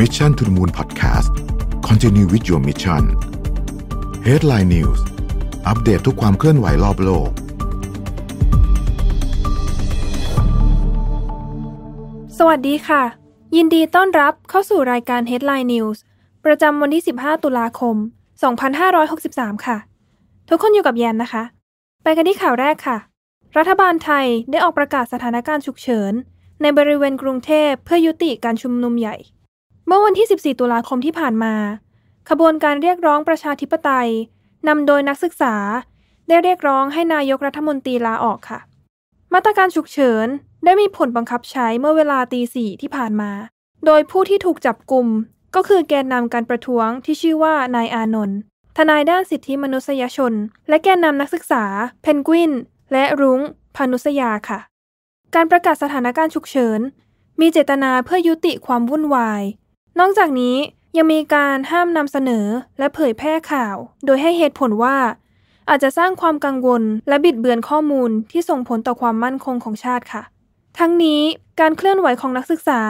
Mission to the Moon Podcast Continue with your mission Headline News อัปเดตทุกความเคลื่อนไหวรอบโลก สวัสดีค่ะ ยินดีต้อนรับเข้าสู่รายการ Headline News ประจำวันที่ 15 ตุลาคม 2563 ค่ะ ทุกคนอยู่กับแยนนะคะ ไปกันที่ข่าวแรกค่ะ รัฐบาลไทยได้ออกประกาศสถานการณ์ฉุกเฉิน ในบริเวณกรุงเทพเพื่อยุติการชุมนุมใหญ่มื่อวันที่ 14 ตุลาคมที่ผ่านมา ขบวนการเรียกร้องประชาธิปไตยนำโดยนักศึกษา ได้เรียกร้องให้นายกรัฐมนตรีลาออกค่ะ มาตรการฉุกเฉิน ได้มีผลบังคับใช้เมื่อเวลาตีสี่ที่ผ่านมา โดยผู้ที่ถูกจับกลุ่มก็คือแกนนำการประท้วงที่ชื่อว่านายอานนท์ทนายด้านสิทธิมนุษยชน และแกนนำนักศึกษาเพนกวินและรุ้งพานุสยาค่ะ การประกาศสถานการณ์ฉุกเฉินมีเจตนาเพื่อยุติความวุ่นวายนอกจากนี้ยังมีการห้ามนำเสนอและเผยแพร่ข่าว โดยให้เหตุผลว่า อาจจะสร้างความกังวลและบิดเบือนข้อมูลที่ส่งผลต่อความมั่นคงของชาติค่ะ ทั้งนี้การเคลื่อนไหวของนักศึกษา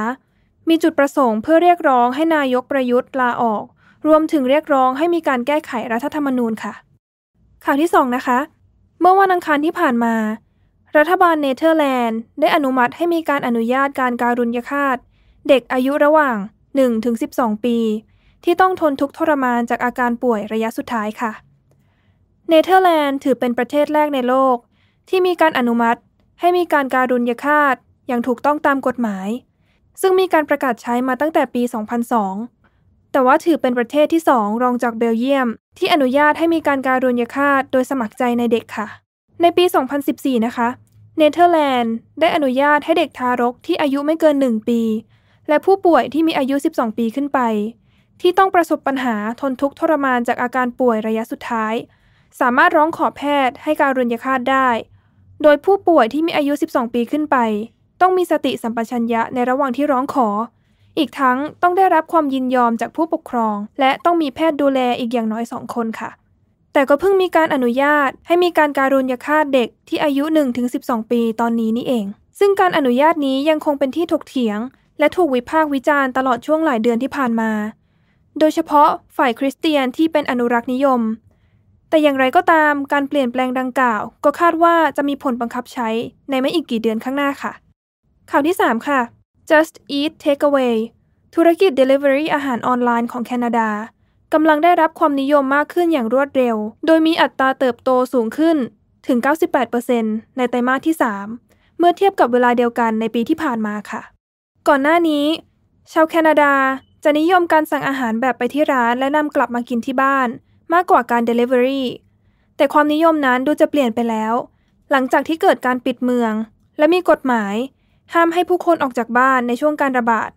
มีจุดประสงค์เพื่อเรียกร้องให้นายกประยุทธ์ลาออก รวมถึงเรียกร้องให้มีการแก้ไขรัฐธรรมนูญค่ะ ข่าวที่ 2 นะคะ เมื่อวันอังคารที่ผ่านมา รัฐบาลเนเธอร์แลนด์ ได้อนุมัติให้มีการอนุญาตการการุญยฆาต เด็กอายุระหว่าง1-12 ปี ที่ต้องทนทุกข์ทรมานจากอาการป่วยระยะสุดท้ายค่ะเนเธอร์แลนด์ถือเป็นประเทศแรกในโลก ที่มีการอนุมัติให้มีการการุญยฆาต อย่างถูกต้องตามกฎหมาย ซึ่งมีการประกาศใช้มาตั้งแต่ปี 2002 แต่ว่าถือเป็นประเทศที่ 2 รองจากเบลเยียม ที่อนุญาตให้มีการการุญยฆาตโดยสมัครใจในเด็กค่ะ ในปี2014นะคะเนเธอร์แลนด์ได้อนุญาตให้เด็กทารกที่อายุไม่เกิน 1 ปีและผู้ป่วยที่มีอายุ 12 ปีขึ้นไป ที่ต้องประสบปัญหาทนทุกข์ทรมาน จากอาการป่วยระยะสุดท้าย สามารถร้องขอแพทย์ให้การรุญยฆาตได้ โดยผู้ป่วยที่มีอายุ 12 ปีขึ้นไป ต้องมีสติสัมปชัญญะในระหว่างที่ร้องขอ อีกทั้งต้องได้รับความยินยอมจากผู้ปกครอง และต้องมีแพทย์ดูแลอีกอย่างน้อยสองคนค่ะ แต่ก็เพิ่งมีการอนุญาตให้มีการการุญยฆาตเด็กที่อายุ 1-12 ปีตอนนี้นี่เอง ซึ่งการอนุญาตนี้ยังคงเป็นที่ถกเถียงและถูกวิพากษ์วิจารณ์ตลอดช่วงหลายเดือนที่ผ่านมา โดยเฉพาะฝ่ายคริสเตียนที่เป็นอนุรักษ์นิยม แต่อย่างไรก็ตามการเปลี่ยนแปลงดังกล่าว ก็คาดว่าจะมีผลบังคับใช้ในไม่อีกกี่เดือนข้างหน้าค่ะ ข่าวที่ 3 ค่ะ Just Eat Takeaway ธุรกิจ Delivery อาหารออนไลน์ของแคนาดากำลังได้รับความนิยมมากขึ้นอย่างรวดเร็ว โดยมีอัตราเติบโตสูงขึ้นถึง 98%ในไตรมาสที่ 3 เมื่อเทียบกับเวลาเดียวกันในปีที่ผ่านมาค่ะก่อนหน้านี้ ชาวแคนาดาจะนิยมการสั่งอาหารแบบไปที่ร้านและนำกลับมากินที่บ้าน มากกว่าการ Delivery แต่ความนิยมนั้นดูจะเปลี่ยนไปแล้ว หลังจากที่เกิดการปิดเมือง และมีกฎหมาย ห้ามให้ผู้คนออกจากบ้านในช่วงการระบาด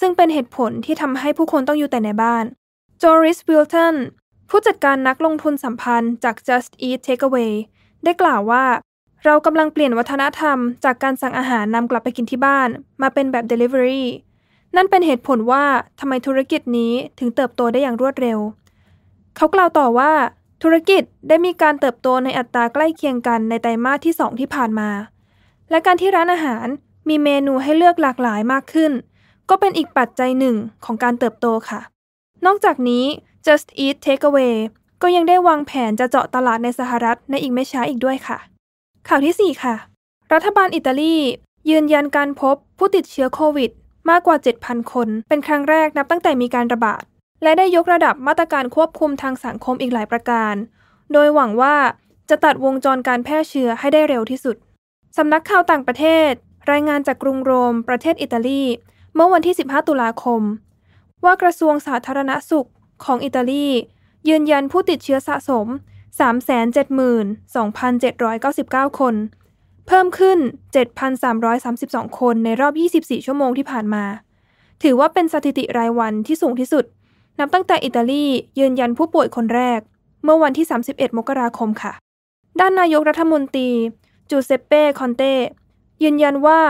ซึ่งเป็นเหตุผลที่ทำให้ผู้คนต้องอยู่แต่ในบ้านจอริสวิลตันผู้จัดการนักลงทุนสัมพันธ์จาก Just Eat Takeaway ได้กล่าวว่าเรากำลังเปลี่ยนวัฒนธรรมจากการสั่งอาหารนำกลับไปกินที่บ้านมาเป็นแบบ Delivery นั่นเป็นเหตุผลว่าทำไมธุรกิจนี้ถึงเติบโตได้อย่างรวดเร็ว เขากล่าวต่อว่า ธุรกิจได้มีการเติบโตในอัตราใกล้เคียงกันในไตรมาสที่2ที่ผ่านมา และการที่ร้านอาหารมีเมนูให้เลือกหลากหลายมากขึ้น ก็เป็นอีกปัจจัยหนึ่งของการเติบโตค่ะ นอกจากนี้ Just Eat Takeaway ก็ยังได้วางแผนจะเจาะตลาดในสหรัฐในอีกไม่ช้าอีกด้วยค่ะข่าวที่ 4 ค่ะ รัฐบาลอิตาลียืนยันการพบผู้ติดเชื้อโควิด มากกว่า 7,000 คนเป็นครั้งแรกนับตั้งแต่มีการระบาด และได้ยกระดับมาตรการควบคุมทางสังคมอีกหลายประการ โดยหวังว่าจะตัดวงจรการแพร่เชื้อให้ได้เร็วที่สุด สำนักข่าวต่างประเทศ รายงานจากกรุงโรมประเทศอิตาลี เมื่อวันที่ 15 ตุลาคม ว่ากระทรวงสาธารณสุขของอิตาลียืนยันผู้ติดเชื้อสะสม372,799 คน เพิ่มขึ้น 7,332 คนในรอบ 24 ชั่วโมงที่ผ่านมา ถือว่าเป็นสถิติรายวันที่สูงที่สุด นับตั้งแต่อิตาลียืนยันผู้ป่วยคนแรก เมื่อวันที่ 31 มกราคมค่ะ ด้านนายกรัฐมนตรีจูเซปเป้คอนเต้ยืนยันว่า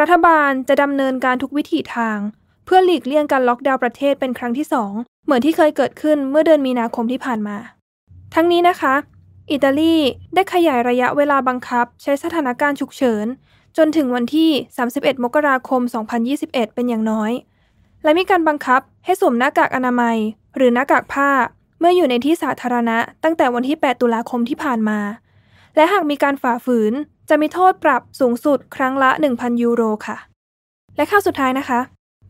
รัฐบาลจะดำเนินการทุกวิถีทาง เพื่อหลีกเลี่ยงการล็อกดาวน์ประเทศเป็นครั้งที่สองเหมือนที่เคยเกิดขึ้นเมื่อเดือนมีนาคมที่ผ่านมาทั้งนี้นะคะ อิตาลีได้ขยายระยะเวลาบังคับใช้สถานการณ์ฉุกเฉิน จนถึงวันที่ 31 มกราคม 2021 เป็นอย่างน้อย และมีการบังคับให้สวมหน้ากากอนามัย หรือหน้ากากผ้า เมื่ออยู่ในที่สาธารณะตั้งแต่วันที่ 8 ตุลาคมที่ผ่านมา และหากมีการฝ่าฝืนจะมีโทษปรับสูงสุดครั้งละ 1,000 ยูโรค่ะ และข่าวสุดท้ายนะคะ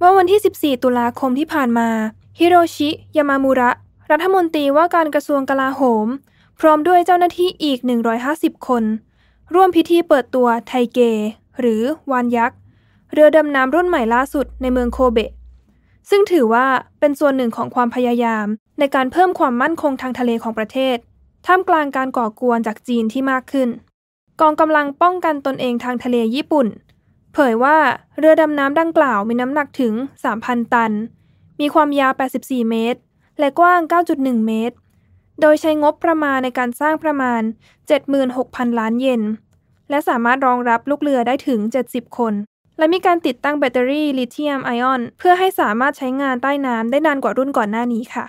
ว่าวันที่ 14 ตุลาคมที่ผ่านมา ฮิโรชิ ยามามูระรัฐมนตรีว่าการกระทรวงกลาโหม พร้อมด้วยเจ้าหน้าที่อีก 150 คน ร่วมพิธีเปิดตัวไทเก หรือวานยักษ์ เรือดำน้ำรุ่นใหม่ล่าสุดในเมืองโคเบะซึ่งถือว่าเป็นส่วนหนึ่งของความพยายาม ในการเพิ่มความมั่นคงทางทะเลของประเทศท่ามกลางการก่อกวนจากจีนที่มากขึ้น กองกำลังป้องกันตนเองทางทะเลญี่ปุ่น เผยว่าเรือดำน้ำดังกล่าวมีน้ำหนักถึง 3,000 ตันมีความยาว 84 เมตรและกว้าง 9.1 เมตร โดยใช้งบประมาณในการสร้างประมาณ 76,000 ล้านเยน และสามารถรองรับลูกเรือได้ถึง 70 คน และมีการติดตั้งแบตเตอรี่ลิเธียมไอออนเพื่อให้สามารถใช้งานใต้น้ำได้นานกว่ารุ่นก่อนหน้านี้ค่ะ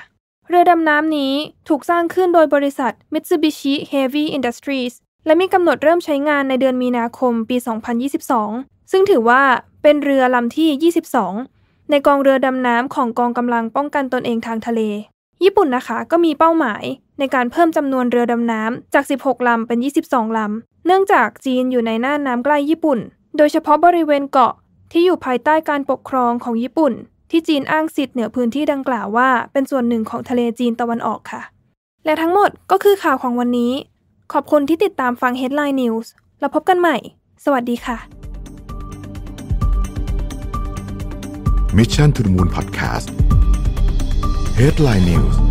เรือดำน้ำนี้ถูกสร้างขึ้นโดยบริษัท Mitsubishi Heavy Industries และมีกำหนดเริ่มใช้งานในเดือนมีนาคมปี 2022 ซึ่งถือว่าเป็นเรือลำที่ 22ในกองเรือดำน้ำของกองกำลังป้องกันตนเองทางทะเล ญี่ปุ่นนะคะก็มีเป้าหมาย ในการเพิ่มจำนวนเรือดำน้ำจาก 16ลำเป็น 22ลำเนื่องจากจีนอยู่ในหน้าน้ำใกล้ญี่ปุ่น โดยเฉพาะบริเวณเกาะที่อยู่ภายใต้การปกครองของญี่ปุ่น ที่จีนอ้างสิทธิ์เหนือพื้นที่ดังกล่าวว่าเป็นส่วนหนึ่งของทะเลจีนตะวันออกค่ะ และทั้งหมดก็คือข่าวของวันนี้ขอบคุณที่ติดตามฟัง Headline News แล้วพบกันใหม่ สวัสดีค่ะ Mission to the Moon Podcast Headline News